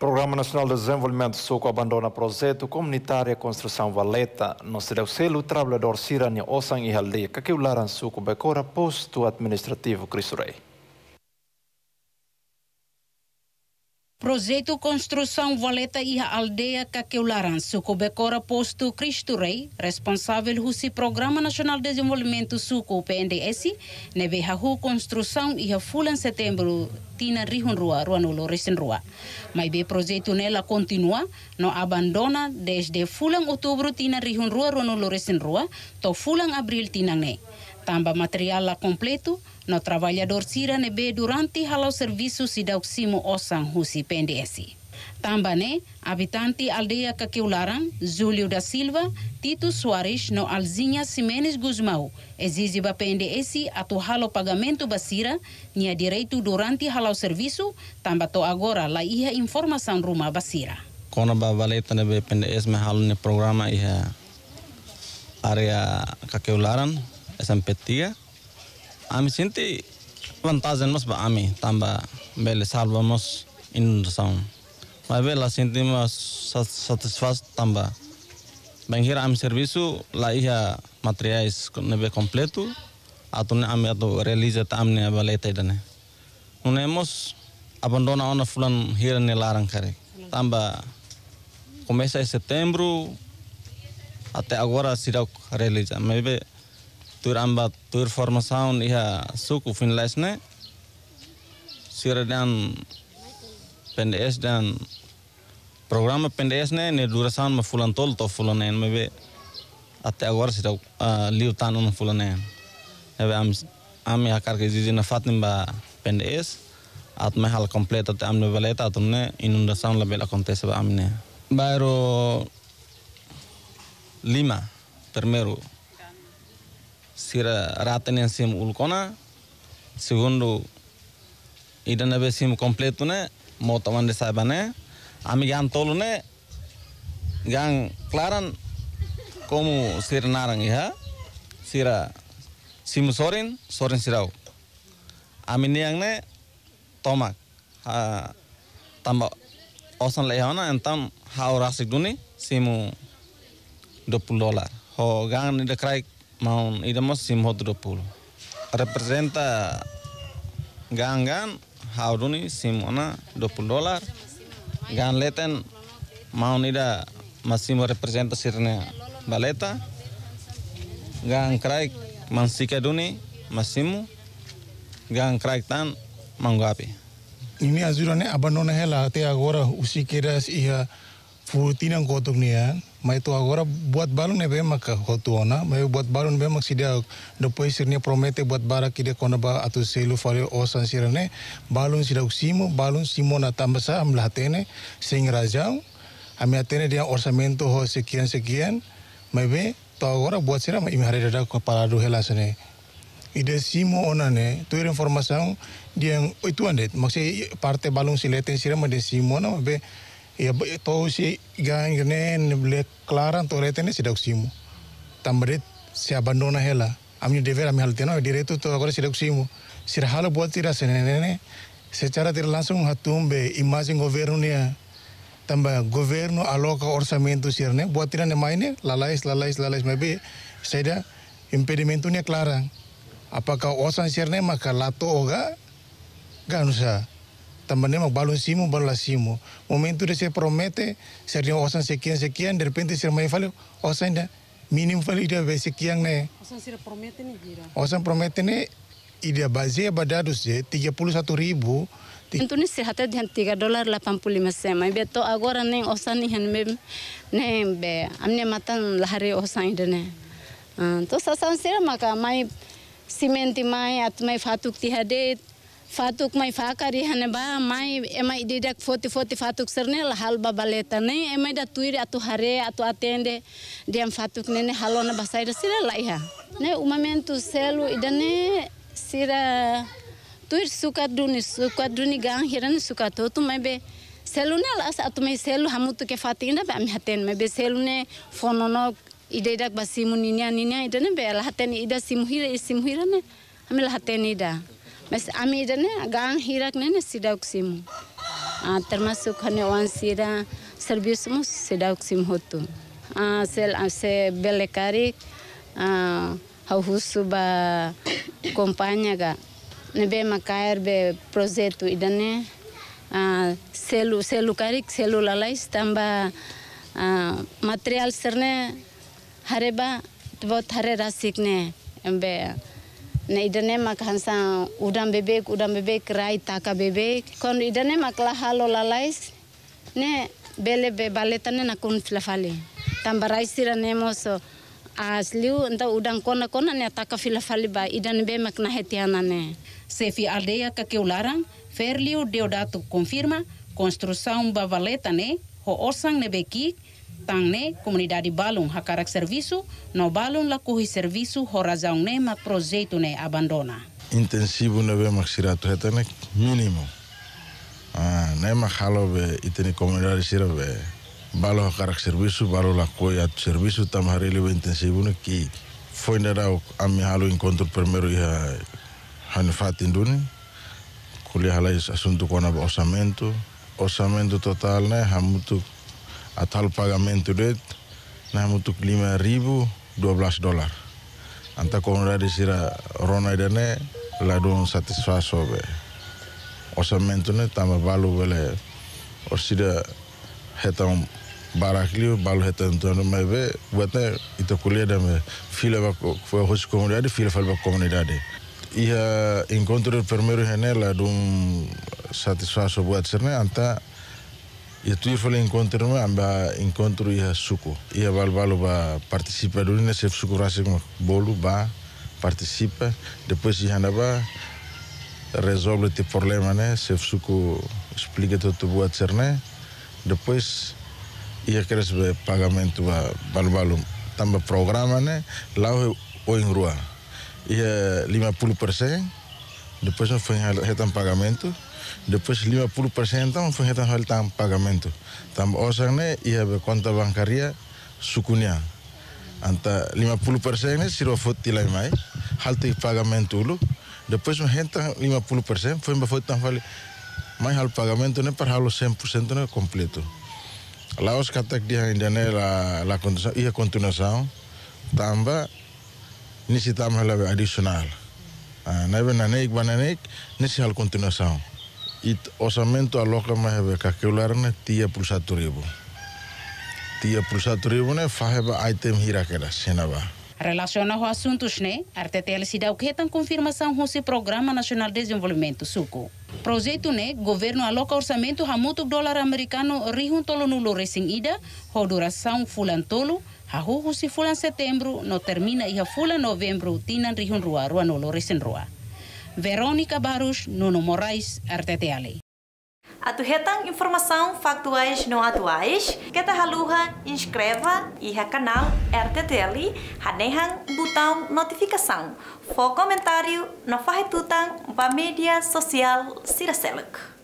Programa Nacional de Desenvolvimento Soco abandona projeto comunitário Construção Valeta no seu selo trabalhador Sirani Osan e Haldi, que o Laran Soco becora posto administrativo Cristo Rei. Projeto Construção Valeta e Aldeia Caqueularan, Sucobecora Posto Cristo Rei, responsável pelo Programa Nacional de Desenvolvimento Suco PNDS, neve Hahu Construção e Fula em setembro, Tina Rihun Rua, Rua Nulo Rua. Mas o projeto nela continua, não abandona desde Fulan Outubro, Tina Rihun Rua, Rua Nulo Rua, to Fulan Abril Tina ne. Tamba material la completo, no trabalhador sira nebe durante halau serviço dauximo osang husi PNDS. Tamba ne, habitante aldeia Caqueularan, Júlio da Silva, Tito Soares no Alzinha Simenes Guzmão, exige ba PNDS atu halo pagamento basira, nia direito durante halau serviço, tamba to agora la iha informação ruma basira. Kona ba valeta nebe PNDS me halo ne programa iha área Caqueularan, esanpetia ami senti vantagen mas ba ami tamba bele salvamos inundação mas bela senti mas satisfaz tamba bem here ami serviço lá ia materiais nebe completo atune ami ato realiza tamne amne abaleta idane unemos abandona ona fulan here ne larang tamba começa em setembro até agora será realiza mas tur ambat tur formasaun iha suku finlesne sira dan pendes dan programa pendes ne ne durasan ma fulan tol to fulan en mebe atte agora sita liutan un fulan en ebe am am ya kar ke jiji na fatnim ba pendes at me hal completa te amne valeta tumne inundasan la bela acontece ba amne bairo lima primero sira ratene sim ulkona segundo idanabe sim completune motamande saibane ami gan tolune gang klaran komu sir narang ya sira sim sorin sorin sirau ami ne tomak ha tamba osan lehona entam hau rasik duni simu 20 dolar ho gang ni dekrai Maun iremos sim hodropul. Representa gan gan hauruni sim ona 20 dolar. Gan leten maun ira masimo representa sirne baleta. Gan kraik mansike duni masimu. Gan kraik tan mangapi. Ini azurane abanona hela te agora usikeras ia futina kotok nian. Ya ma tu agora buat balon é bem hotuona, ma buat balon bem maca sidia depois promete buat bara kide ba atau selu fale osan sirane balon sidia uksimo balon simona tambasa tene sing rajang ami atene dia orsamento ho sekian sekian ma be tu agora buat sira mas imhare dada kepala do helasane ide simo onane tu informação dia oh, itu ande maksudnya parte balon sileten sira ma de simo na be ya to si gan ganen ble klaran to si doksimu tamret si abandona hela amni dever ami haltena tu to agora si doksimu sir halo buat tira senene secara tir langsung hatumbe imagine governunya tambah governo aloka orsamento sirne buat tira ne maine lalais lalais lalais mebi seda impedimentunya klaran apakah osan sirne maka lato oga ganusa Tambanemos baloncimo, balacimo. momentu de se promete, se osan sekian sekian, de repente se me osan de minim fale ida be sekian ne. Osan se promete ni gira. Osan promete ne ida base badadus je 31 ribu. Tentu ni sehatnya dengan tiga dolar delapan puluh lima sema. Beto agora neng osan ini hen mem neng be. Amne matan lahari osan idene. Tuh ah, asan sih maka mai simenti mai atau mai fatuk tihadet fatuk mai fakari hane ba mai emai didak foti foti fatuk serne la hal ba baleta ne emai da tuire atu hare atu atende diam fatuk nene halona basaira sira laiha ne umamentu selu idane sira tuir suka duni suka duni gang hiran suka to tu mai be selu ne la atu mai selu hamutu ke fatinda ba ami haten mai be selu ne fonono ida idak basimu ninia ninia idane be la haten ida simuhira isimuhira ne ami la haten ida Mas amira ne gang hirak nene ne sidauk simu. termasuk hanya wansira servismu sidauk sim hotu. Sel se belekari hau husu ba kompanya ga. Nebe makair be projetu idane selu selu karik selu lalais tambah material serne hareba बहुत हरे रासिक ने na idanemak hansa udang bebek udang bebek rai taka bebek kon idanemak lahalo lalais ne bele be baletane na kun filafale tambarai sira nemo so asliu nda udang kona kona ne taka filafale ba idan bemak na hetiana ne Sefi kake Caqueularan, ferliu deodatu konfirma, construção ba baletane, ho osang ne tang ne komunidade balung hakarak servisu no balung lakuhi servisu horazang ne mak prozeitu ne abandona intensivo ne be mak eta ne minimo ah ne mak halo be itene komunidade sirabe balo hakarak servisu balo lakoi at servisu tamharili be intensivo ne ki foi ne dau ami halo encontro primeiro ia hanfat induni kuliah halais asunto kona orçamento orçamento total ne hamutu atau pagamen tu duit nah untuk 5000 12 dolar anta komunidade sira rona dene, la don satisfaso be osamento ne tama balu bele osida hetam barakli balu hetam tono be buatne ita kuliah dan me fila ba foi hoje comunidade fila falba comunidade iha iya, encontro primeiro janela dum satisfação buat serne anta E tu foi encontro no amba encontro ia suco. Ia balbalo ba participa do nesse suco rasa com bolo ba participa, depois ia andava resolve te problema, né? Se suco explica tudo boa ser, né? Depois ia queres pagamento ba balbalo tamba programa, né? Lá o em rua. Ia 50%, depois não foi retam pagamento. después por 50% foi então ele de pagamento. Tam osang ne eh, ia be conta bancaria sukunya. Anta 50% si siro foti lai mai. Halto i pagamento después Depois um 50% foi me foi tam fale mais al pagamento ne para halo 100% ne completo. La os katak dia indane la la continuação ia continuação tamba nisi tam halabe adicional. Uh, na ben na ni si hal continuación. It osamento alokama hebe ka keularne tia pulsa turibu. Tia pulsa turibu ne faheba item hirakera senaba. Relacionado ao assunto, né? A RTTL Cidade retan confirmação com o Programa Nacional de Desenvolvimento, SUCO. Projeto, né? Governo aloca orçamento a muito dólar americano rijuntolo nulo recém ida, com duração fulantolo, a se fulan setembro, não termina e a fulan novembro, tinan rijun rua, rua nulo recém rua. Verônica Barros, Nuno Moraes, RTTL. Atuhetan informação factuais não atuais. queta haluha, inscreva e canal RTTL. Hanehan botão notificação. Fo comentário, não farretutan, para mídia social Siraseluk.